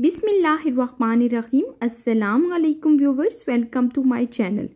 बिसमीम अल्लाम viewers welcome to my channel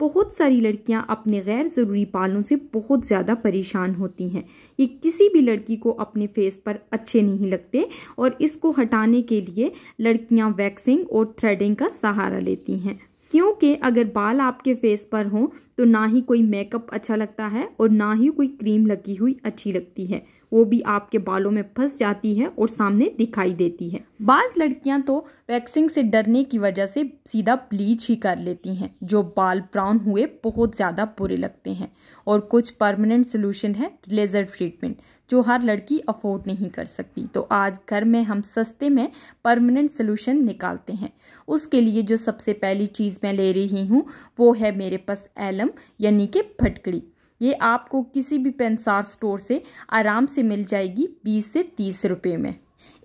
बहुत सारी लड़कियां अपने गैर ज़रूरी बालों से बहुत ज़्यादा परेशान होती हैं ये किसी भी लड़की को अपने फेस पर अच्छे नहीं लगते और इसको हटाने के लिए लड़कियां वैक्सिंग और थ्रेडिंग का सहारा लेती हैं क्योंकि अगर बाल आपके फेस पर हों तो ना ही कोई मेकअप अच्छा लगता है और ना ही कोई क्रीम लगी हुई अच्छी लगती है वो भी आपके बालों में फंस जाती है और सामने दिखाई देती है बाज लड़कियां तो वैक्सिंग से डरने की वजह से सीधा ब्लीच ही कर लेती हैं जो बाल ब्राउन हुए बहुत ज़्यादा बुरे लगते हैं और कुछ परमानेंट सोल्यूशन है लेज़र ट्रीटमेंट जो हर लड़की अफोर्ड नहीं कर सकती तो आज घर में हम सस्ते में परमानेंट सोल्यूशन निकालते हैं उसके लिए जो सबसे पहली चीज़ मैं ले रही हूँ वो है मेरे पास एलम यानी कि फटकड़ी ये आपको किसी भी पेंसार स्टोर से आराम से मिल जाएगी बीस से तीस रुपये में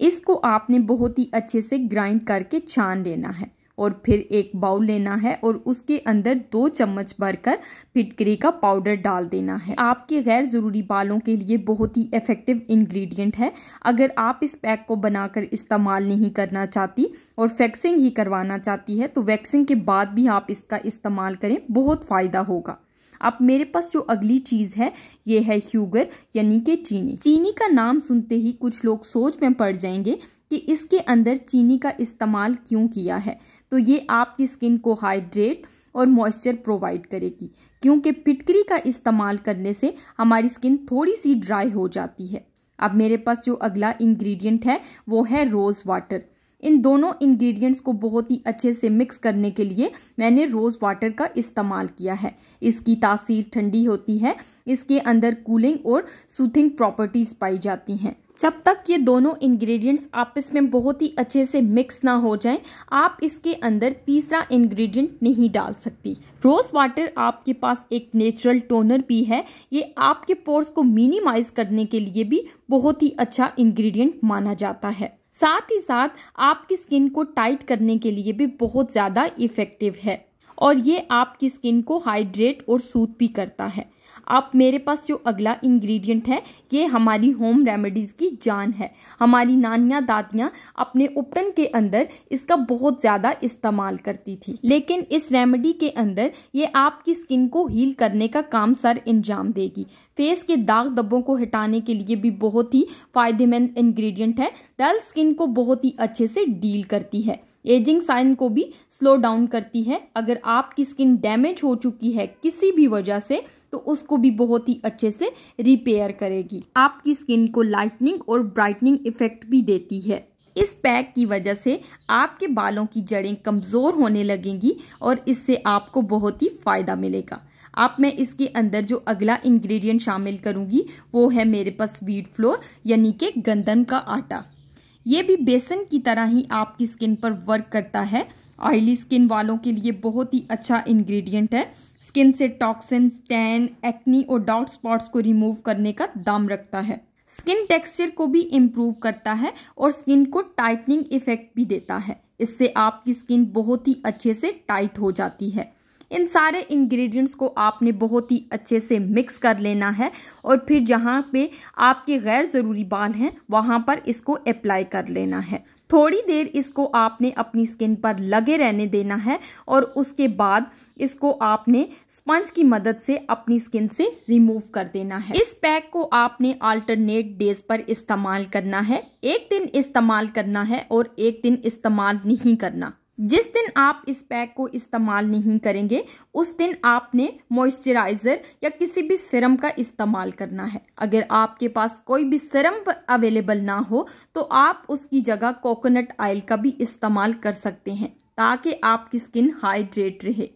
इसको आपने बहुत ही अच्छे से ग्राइंड करके छान लेना है और फिर एक बाउल लेना है और उसके अंदर दो चम्मच भरकर फिटकरी का पाउडर डाल देना है आपके गैर ज़रूरी बालों के लिए बहुत ही इफ़ेक्टिव इंग्रेडिएंट है अगर आप इस पैक को बनाकर इस्तेमाल नहीं करना चाहती और फैक्सिंग ही करवाना चाहती है तो वैक्सिंग के बाद भी आप इसका इस्तेमाल करें बहुत फ़ायदा होगा अब मेरे पास जो अगली चीज़ है ये है ह्यूगर यानी कि चीनी चीनी का नाम सुनते ही कुछ लोग सोच में पड़ जाएंगे कि इसके अंदर चीनी का इस्तेमाल क्यों किया है तो ये आपकी स्किन को हाइड्रेट और मॉइस्चर प्रोवाइड करेगी क्योंकि पिटकरी का इस्तेमाल करने से हमारी स्किन थोड़ी सी ड्राई हो जाती है अब मेरे पास जो अगला इंग्रेडिएंट है वो है रोज़ वाटर इन दोनों इंग्रेडिएंट्स को बहुत ही अच्छे से मिक्स करने के लिए मैंने रोज़ वाटर का इस्तेमाल किया है इसकी तासीर ठंडी होती है इसके अंदर कूलिंग और सूथिंग प्रॉपर्टीज़ पाई जाती हैं जब तक ये दोनों इंग्रेडिएंट्स आपस में बहुत ही अच्छे से मिक्स ना हो जाएं, आप इसके अंदर तीसरा इंग्रेडिएंट नहीं डाल सकती रोज़ वाटर आपके पास एक नेचुरल टोनर भी है ये आपके पोर्स को मिनिमाइज करने के लिए भी बहुत ही अच्छा इंग्रेडिएंट माना जाता है साथ ही साथ आपकी स्किन को टाइट करने के लिए भी बहुत ज़्यादा इफ़ेक्टिव है और ये आपकी स्किन को हाइड्रेट और सूत भी करता है आप मेरे पास जो अगला इंग्रेडिएंट है ये हमारी होम रेमेडीज़ की जान है हमारी नानियाँ दादियाँ अपने उपरन के अंदर इसका बहुत ज़्यादा इस्तेमाल करती थी लेकिन इस रेमेडी के अंदर ये आपकी स्किन को हील करने का काम सर अंजाम देगी फेस के दाग दब्बों को हटाने के लिए भी बहुत ही फायदेमंद इंग्रेडिएंट है डल स्किन को बहुत ही अच्छे से डील करती है एजिंग साइन को भी स्लो डाउन करती है अगर आपकी स्किन डैमेज हो चुकी है किसी भी वजह से तो उसको भी बहुत ही अच्छे से रिपेयर करेगी आपकी स्किन को लाइटनिंग और ब्राइटनिंग इफेक्ट भी देती है इस पैक की वजह से आपके बालों की जड़ें कमज़ोर होने लगेंगी और इससे आपको बहुत ही फ़ायदा मिलेगा आप मैं इसके अंदर जो अगला इंग्रेडिएंट शामिल करूंगी वो है मेरे पास वीट फ्लोर यानी के गंदन का आटा ये भी बेसन की तरह ही आपकी स्किन पर वर्क करता है ऑयली स्किन वालों के लिए बहुत ही अच्छा इंग्रेडिएंट है स्किन से टॉक्सिन टैन एक्नी और डार्क स्पॉट्स को रिमूव करने का दाम रखता है स्किन टेक्सचर को भी इम्प्रूव करता है और स्किन को टाइटनिंग इफेक्ट भी देता है इससे आपकी स्किन बहुत ही अच्छे से टाइट हो जाती है इन सारे इंग्रेडिएंट्स को आपने बहुत ही अच्छे से मिक्स कर लेना है और फिर जहाँ पे आपके गैर ज़रूरी बाल हैं वहाँ पर इसको अप्लाई कर लेना है थोड़ी देर इसको आपने अपनी स्किन पर लगे रहने देना है और उसके बाद इसको आपने स्पंज की मदद से अपनी स्किन से रिमूव कर देना है इस पैक को आपने अल्टरनेट डेज पर इस्तेमाल करना है एक दिन इस्तेमाल करना है और एक दिन इस्तेमाल नहीं करना जिस दिन आप इस पैक को इस्तेमाल नहीं करेंगे उस दिन आपने मॉइस्चराइज़र या किसी भी सिरम का इस्तेमाल करना है अगर आपके पास कोई भी सिरम अवेलेबल ना हो तो आप उसकी जगह कोकोनट ऑयल का भी इस्तेमाल कर सकते हैं ताकि आपकी स्किन हाइड्रेट रहे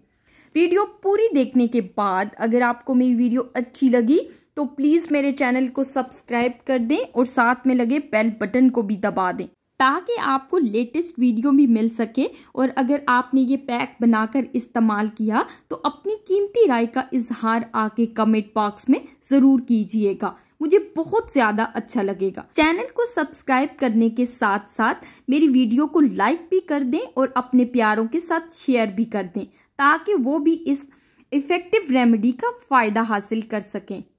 वीडियो पूरी देखने के बाद अगर आपको मेरी वीडियो अच्छी लगी तो प्लीज़ मेरे चैनल को सब्सक्राइब कर दें और साथ में लगे बेल बटन को भी दबा दें ताकि आपको लेटेस्ट वीडियो भी मिल सके और अगर आपने ये पैक बनाकर इस्तेमाल किया तो अपनी कीमती राय का इजहार आके कमेंट बॉक्स में ज़रूर कीजिएगा मुझे बहुत ज़्यादा अच्छा लगेगा चैनल को सब्सक्राइब करने के साथ साथ मेरी वीडियो को लाइक भी कर दें और अपने प्यारों के साथ शेयर भी कर दें ताकि वो भी इस इफ़ेक्टिव रेमेडी का फ़ायदा हासिल कर सकें